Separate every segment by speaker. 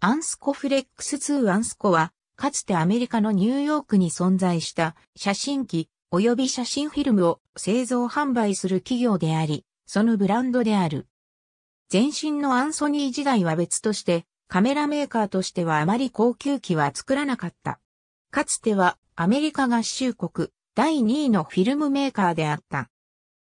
Speaker 1: アンス
Speaker 2: コフレックス2アンスコは、かつてアメリカのニューヨークに存在した写真機及び写真フィルムを製造販売する企業であり、そのブランドである。前身のアンソニー時代は別として、カメラメーカーとしてはあまり高級機は作らなかった。かつてはアメリカ合衆国第2位のフィルムメーカーであった。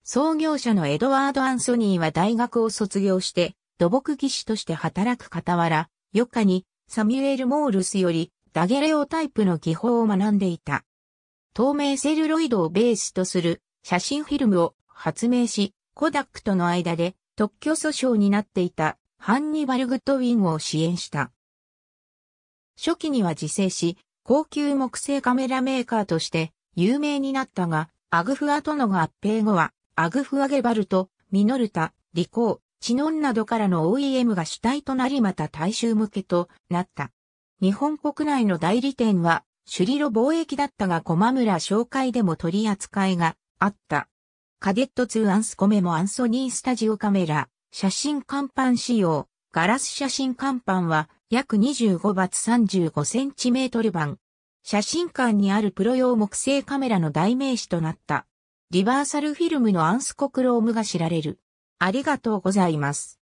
Speaker 2: 創業者のエドワード・アンソニーは大学を卒業して土木技師として働く傍ら、余下にサミュエル・モールスよりダゲレオタイプの技法を学んでいた。透明セルロイドをベースとする写真フィルムを発明し、コダックとの間で特許訴訟になっていたハンニバル・グッドウィンを支援した。初期には自生し、高級木製カメラメーカーとして有名になったが、アグフアとの合併後は、アグフアゲバルト、ミノルタ、リコー、チノンなどからの OEM が主体となりまた大衆向けとなった。日本国内の代理店は、首里路貿易だったが駒村紹介でも取り扱いがあった。カデット2アンスコメもアンソニースタジオカメラ、写真看板仕様、ガラス写真看板は約25バツ35センチメートル版。写真館にあるプロ用木製カメラの代名詞となった。リバーサルフィルムのアンスコクロームが知られる。あ
Speaker 1: りがとうございます。